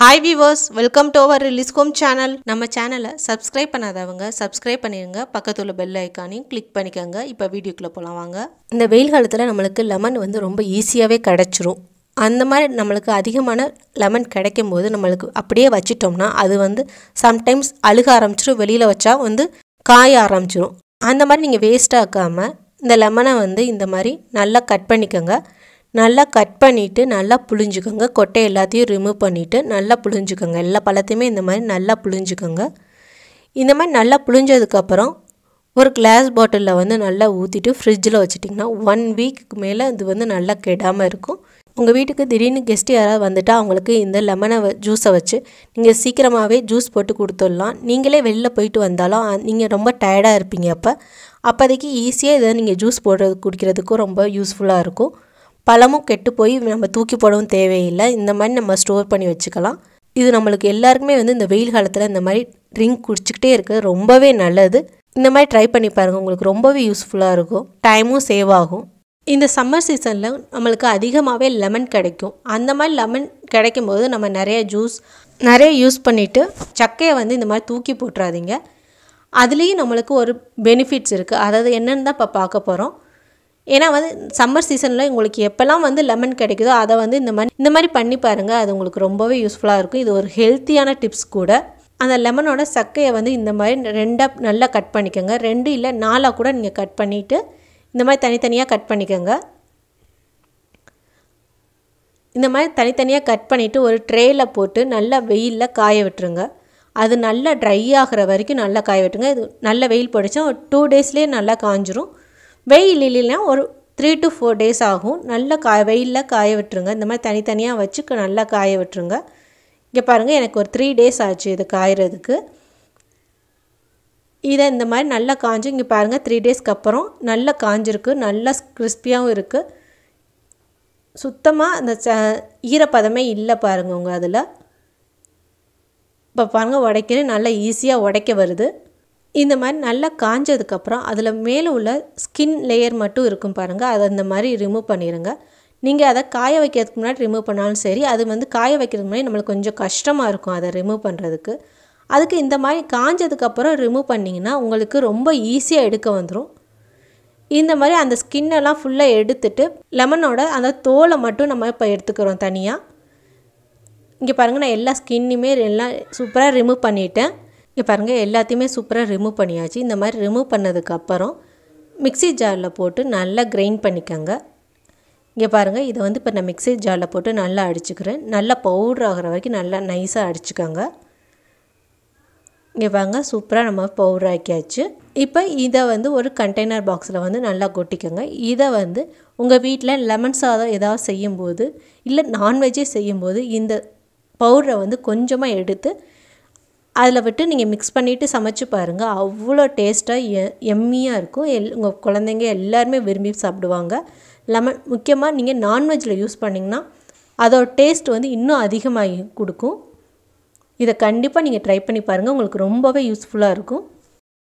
hi viewers welcome to our ரிலிஸ்கோம் channel நம்ம சேனலை சப்ஸ்கிரைப் பண்ணாதவங்க சப்ஸ்கிரைப் பண்ணிடுங்க பக்கத்தில் உள்ள பெல் ஐக்கானையும் கிளிக் பண்ணிக்கோங்க இப்போ வீடியோக்குள்ளே போகலாம் வாங்க இந்த வெயில் காலத்தில் நம்மளுக்கு லெமன் வந்து ரொம்ப ஈஸியாகவே கிடச்சிரும் அந்த மாதிரி நம்மளுக்கு அதிகமான லெமன் கிடைக்கும் போது நம்மளுக்கு அப்படியே வச்சிட்டோம்னா அது வந்து சம்டைம்ஸ் அழுக ஆரம்பிச்சிடும் வெளியில் வச்சா வந்து காய ஆரம்பிச்சிடும் அந்த மாதிரி நீங்கள் வேஸ்ட்டாக்காமல் இந்த லெமனை வந்து இந்த மாதிரி நல்லா கட் பண்ணிக்கோங்க நல்லா கட் பண்ணிவிட்டு நல்லா புழிஞ்சுக்கோங்க கொட்டை எல்லாத்தையும் ரிமூவ் பண்ணிவிட்டு நல்லா புழிஞ்சுக்கோங்க எல்லா பழத்தையுமே இந்த மாதிரி நல்லா புழிஞ்சுக்கோங்க இந்த மாதிரி நல்லா புழிஞ்சதுக்கப்புறம் ஒரு கிளாஸ் பாட்டிலில் வந்து நல்லா ஊற்றிட்டு ஃப்ரிட்ஜில் வச்சுட்டிங்கன்னா ஒன் வீக்கு மேலே இது வந்து நல்லா கெடாமல் இருக்கும் உங்கள் வீட்டுக்கு திடீர்னு கெஸ்ட் யாராவது வந்துட்டால் அவங்களுக்கு இந்த லெமனை ஜூஸை வச்சு நீங்கள் சீக்கிரமாகவே ஜூஸ் போட்டு கொடுத்துடலாம் நீங்களே வெளியில் போயிட்டு வந்தாலும் நீங்கள் ரொம்ப டயர்டாக இருப்பீங்க அப்போ அப்போதைக்கு ஈஸியாக இதை நீங்கள் ஜூஸ் போடுறது குடிக்கிறதுக்கும் ரொம்ப யூஸ்ஃபுல்லாக இருக்கும் பழமும் கெட்டு போய் நம்ம தூக்கி போடவும் தேவையில்லை இந்த மாதிரி நம்ம ஸ்டோர் பண்ணி வச்சுக்கலாம் இது நம்மளுக்கு எல்லாருக்குமே வந்து இந்த வெயில் காலத்தில் இந்த மாதிரி ட்ரிங்க் குடிச்சிக்கிட்டே இருக்கிறது ரொம்பவே நல்லது இந்த மாதிரி ட்ரை பண்ணி பாருங்கள் உங்களுக்கு ரொம்பவே யூஸ்ஃபுல்லாக இருக்கும் டைமும் சேவ் ஆகும் இந்த சம்மர் சீசனில் நம்மளுக்கு அதிகமாகவே லெமன் கிடைக்கும் அந்த மாதிரி லெமன் கிடைக்கும் போது நம்ம நிறைய ஜூஸ் நிறைய யூஸ் பண்ணிவிட்டு சக்கையை வந்து இந்த மாதிரி தூக்கி போட்டுறாதீங்க அதுலேயும் நம்மளுக்கு ஒரு பெனிஃபிட்ஸ் இருக்குது அதாவது என்னென்னு தான் இப்போ பார்க்க போகிறோம் ஏன்னா வந்து சம்மர் சீசனில் உங்களுக்கு எப்போல்லாம் வந்து லெமன் கிடைக்குதோ அதை வந்து இந்த மாதிரி இந்த மாதிரி பண்ணி பாருங்கள் அது உங்களுக்கு ரொம்பவே யூஸ்ஃபுல்லாக இருக்கும் இது ஒரு ஹெல்த்தியான டிப்ஸ் கூட அந்த லெமனோட சக்கையை வந்து இந்த மாதிரி ரெண்டாக நல்லா கட் பண்ணிக்கோங்க ரெண்டு இல்லை நாலாக கூட நீங்கள் கட் பண்ணிவிட்டு இந்த மாதிரி தனித்தனியாக கட் பண்ணிக்கோங்க இந்த மாதிரி தனித்தனியாக கட் பண்ணிவிட்டு ஒரு ட்ரேயில் போட்டு நல்லா வெயிலில் காய விட்டுருங்க அது நல்லா ட்ரை ஆகிற வரைக்கும் நல்லா காய விட்டுருங்க இது நல்ல வெயில் போடிச்சா ஒரு டூ டேஸ்லேயே நல்லா காஞ்சிரும் வெயில் இல்லைன்னா ஒரு த்ரீ டு ஃபோர் டேஸ் ஆகும் நல்லா காய வெயிலில் காய விட்டுருங்க இந்த மாதிரி தனித்தனியாக வச்சு நல்லா காய விட்டுருங்க இங்கே பாருங்கள் எனக்கு ஒரு த்ரீ டேஸ் ஆச்சு இது காயறதுக்கு இதை இந்த மாதிரி நல்லா காஞ்சி இங்கே பாருங்கள் த்ரீ டேஸ்க்கு அப்புறம் நல்லா காஞ்சிருக்கு நல்லா கிறிஸ்பியாகவும் இருக்குது சுத்தமாக அந்த ச ஈரப்பதமே இல்லை பாருங்கள் உங்கள் அதில் இப்போ பாருங்கள் உடைக்கிறேன் நல்லா ஈஸியாக உடைக்க வருது இந்த மாதிரி நல்லா காஞ்சதுக்கப்புறம் அதில் மேலே உள்ள ஸ்கின் லேயர் மட்டும் இருக்கும் பாருங்கள் அதை அந்த மாதிரி ரிமூவ் பண்ணிடுங்க நீங்கள் அதை காய வைக்கிறதுக்கு முன்னாடி ரிமூவ் பண்ணாலும் சரி அது வந்து காய வைக்கிறதுக்கு முன்னாடி நம்மளுக்கு கொஞ்சம் கஷ்டமாக இருக்கும் அதை ரிமூவ் பண்ணுறதுக்கு அதுக்கு இந்த மாதிரி காஞ்சதுக்கப்புறம் ரிமூவ் பண்ணிங்கன்னா உங்களுக்கு ரொம்ப ஈஸியாக எடுக்க வந்துடும் இந்த மாதிரி அந்த ஸ்கின்னெல்லாம் ஃபுல்லாக எடுத்துட்டு லெமனோட அந்த தோலை மட்டும் நம்ம இப்போ எடுத்துக்கிறோம் தனியாக இங்கே பாருங்கள் நான் எல்லா ஸ்கின்னுமே எல்லாம் சூப்பராக ரிமூவ் பண்ணிவிட்டேன் இங்கே பாருங்கள் எல்லாத்தையுமே சூப்பராக ரிமூவ் பண்ணியாச்சு இந்த மாதிரி ரிமூவ் பண்ணதுக்கப்புறம் மிக்சி ஜாரில் போட்டு நல்லா கிரைண்ட் பண்ணிக்கோங்க இங்கே பாருங்கள் இதை வந்து இப்போ நான் மிக்சி ஜாரில் போட்டு நல்லா அடிச்சுக்கிறேன் நல்லா பவுட்ரு ஆகிற வரைக்கும் நல்லா நைஸாக அடிச்சுக்கோங்க இங்கே பாருங்க சூப்பராக நம்ம பவுடர் ஆக்கியாச்சு இப்போ இதை வந்து ஒரு கண்டெய்னர் பாக்ஸில் வந்து நல்லா கொட்டிக்கோங்க இதை வந்து உங்கள் வீட்டில் லெமன் சாதம் ஏதாவது செய்யும்போது இல்லை நான்வெஜ்ஜே செய்யும்போது இந்த பவுடரை வந்து கொஞ்சமாக எடுத்து அதில் விட்டு நீங்கள் மிக்ஸ் பண்ணிவிட்டு சமைச்சு பாருங்கள் அவ்வளோ டேஸ்ட்டாக எ எம்மியாக இருக்கும் எல் உங்கள் குழந்தைங்க எல்லாருமே விரும்பி சாப்பிடுவாங்க லெமன் முக்கியமாக நீங்கள் நான்வெஜ்ஜில் யூஸ் பண்ணிங்கன்னா அதோட டேஸ்ட் வந்து இன்னும் அதிகமாகி கொடுக்கும் இதை கண்டிப்பாக நீங்கள் ட்ரை பண்ணி பாருங்கள் உங்களுக்கு ரொம்பவே யூஸ்ஃபுல்லாக இருக்கும்